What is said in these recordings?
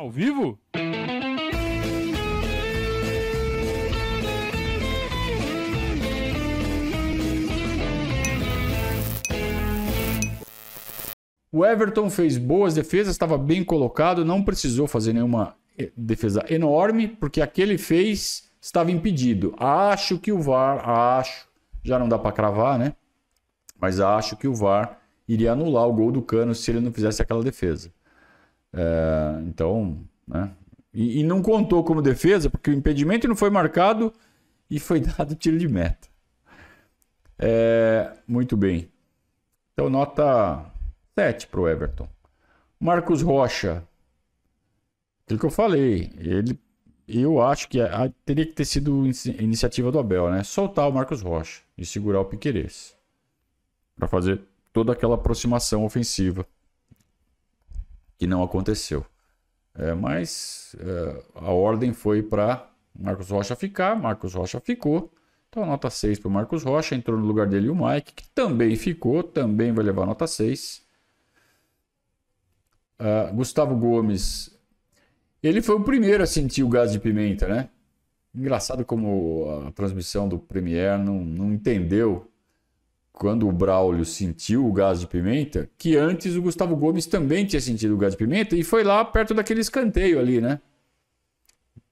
Ao vivo? O Everton fez boas defesas, estava bem colocado, não precisou fazer nenhuma eh, defesa enorme, porque aquele fez estava impedido. Acho que o VAR, acho, já não dá para cravar, né? Mas acho que o VAR iria anular o gol do Cano se ele não fizesse aquela defesa. É, então, né? E, e, não contou como defesa, porque o impedimento não foi marcado e foi dado tiro de meta. É, muito bem. Então, nota 7 para o Everton. Marcos Rocha. Aquilo que eu falei, ele, eu acho que a, teria que ter sido iniciativa do Abel, né? Soltar o Marcos Rocha e segurar o Piquerez para fazer toda aquela aproximação ofensiva que não aconteceu. É, mas é, a ordem foi para Marcos Rocha ficar, Marcos Rocha ficou. Então, nota 6 para o Marcos Rocha, entrou no lugar dele o Mike, que também ficou, também vai levar nota 6. Uh, ah, Gustavo Gomes, ele foi o primeiro a sentir o gás de pimenta, né? Engraçado como a transmissão do Premier não, não entendeu quando o Braulio sentiu o gás de pimenta, que antes o Gustavo Gomes também tinha sentido o gás de pimenta e foi lá perto daquele escanteio ali, né?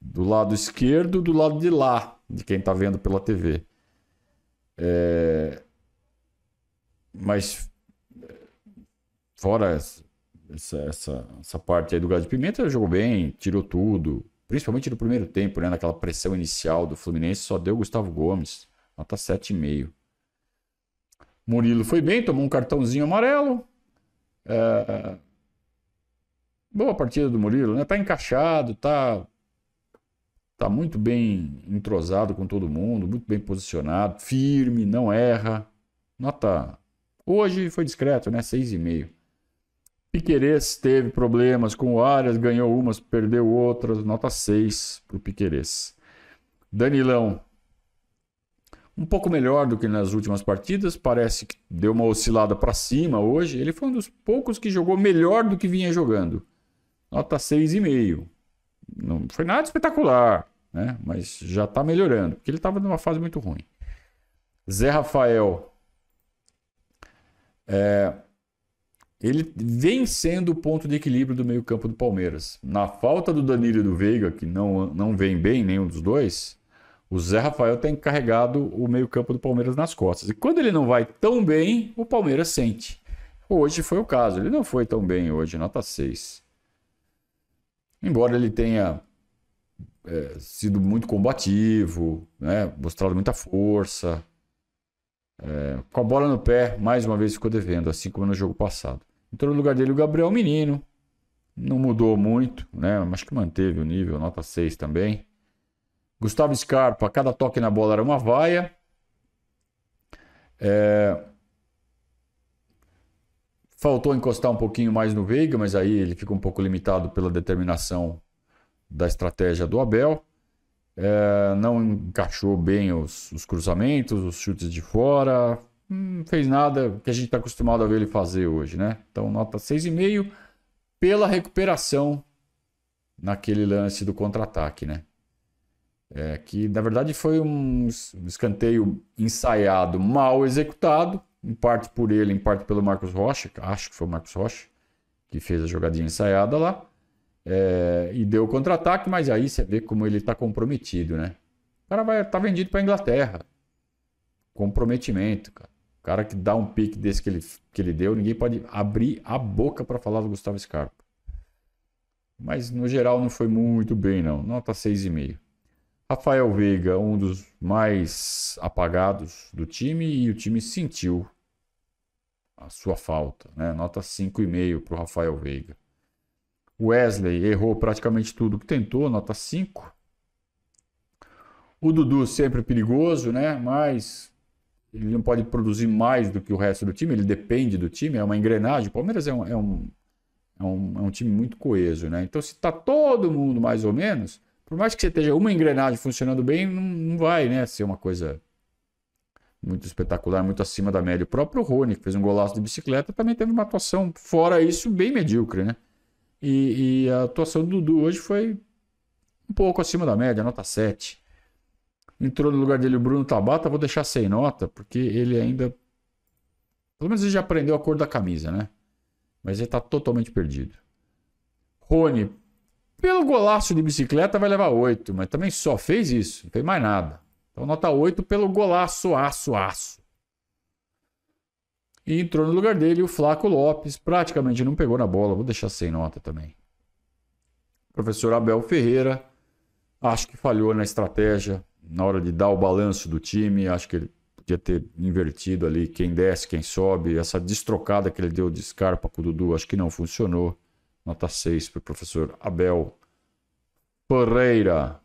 Do lado esquerdo, do lado de lá, de quem tá vendo pela TV. É... Mas fora essa, essa, essa parte aí do gás de pimenta, jogou bem, tirou tudo. Principalmente no primeiro tempo, né? Naquela pressão inicial do Fluminense, só deu o Gustavo Gomes. Nota 7,5. Murilo foi bem, tomou um cartãozinho amarelo. É... Boa partida do Murilo, né? Tá encaixado, tá tá muito bem entrosado com todo mundo, muito bem posicionado, firme, não erra. Nota. Hoje foi discreto, né? 6,5. Piquerez teve problemas com o Arias, ganhou umas, perdeu outras, nota 6 para o Piquerez. Danilão um pouco melhor do que nas últimas partidas, parece que deu uma oscilada para cima hoje. Ele foi um dos poucos que jogou melhor do que vinha jogando. Nota 6,5. Não foi nada espetacular, né? mas já está melhorando, porque ele estava numa fase muito ruim. Zé Rafael. É, ele vem sendo o ponto de equilíbrio do meio-campo do Palmeiras. Na falta do Danilo e do Veiga, que não, não vem bem nenhum dos dois, o Zé Rafael tem carregado o meio-campo do Palmeiras nas costas. E quando ele não vai tão bem, o Palmeiras sente. Hoje foi o caso. Ele não foi tão bem hoje, nota 6. Embora ele tenha é, sido muito combativo, né? mostrado muita força. É, com a bola no pé, mais uma vez ficou devendo, assim como no jogo passado. Entrou no lugar dele o Gabriel Menino. Não mudou muito, né? Acho que manteve o nível, nota 6 também. Gustavo Scarpa, cada toque na bola era uma vaia. É... Faltou encostar um pouquinho mais no Veiga, mas aí ele fica um pouco limitado pela determinação da estratégia do Abel. É... Não encaixou bem os, os, cruzamentos, os chutes de fora. Não hum, fez nada que a gente está acostumado a ver ele fazer hoje, né? Então, nota 6,5 pela recuperação naquele lance do contra-ataque, né? É, que na verdade foi um escanteio ensaiado, mal executado, em parte por ele, em parte pelo Marcos Rocha, acho que foi o Marcos Rocha, que fez a jogadinha ensaiada lá, é, e deu o contra-ataque, mas aí você vê como ele está comprometido, né? O cara vai, tá vendido para Inglaterra. Comprometimento, cara. O cara que dá um pique desse que ele, que ele deu, ninguém pode abrir a boca para falar do Gustavo Scarpa. Mas no geral não foi muito bem, não. Nota 6,5. Rafael Veiga, um dos mais apagados do time, e o time sentiu a sua falta. Né? Nota 5,5 para o Rafael Veiga. Wesley errou praticamente tudo que tentou, nota 5. O Dudu sempre perigoso, né? Mas ele não pode produzir mais do que o resto do time, ele depende do time, é uma engrenagem. O Palmeiras é um, é um, é um, é um time muito coeso, né? Então, se está todo mundo mais ou menos, por mais que você esteja uma engrenagem funcionando bem, não, não vai né, ser uma coisa muito espetacular, muito acima da média. O próprio Rony, que fez um golaço de bicicleta, também teve uma atuação, fora isso, bem medíocre, né? E, e a atuação do Dudu hoje foi um pouco acima da média, nota 7. Entrou no lugar dele o Bruno Tabata, vou deixar sem nota, porque ele ainda. Pelo menos ele já aprendeu a cor da camisa, né? Mas ele está totalmente perdido. Rony, pelo golaço de bicicleta vai levar 8, mas também só fez isso, não fez mais nada. Então nota 8 pelo golaço, aço, aço. E entrou no lugar dele o Flaco Lopes, praticamente não pegou na bola, vou deixar sem nota também. Professor Abel Ferreira, acho que falhou na estratégia, na hora de dar o balanço do time, acho que ele podia ter invertido ali quem desce, quem sobe, essa destrocada que ele deu de Scarpa com o Dudu, acho que não funcionou. Nota 6 para o professor Abel Pereira.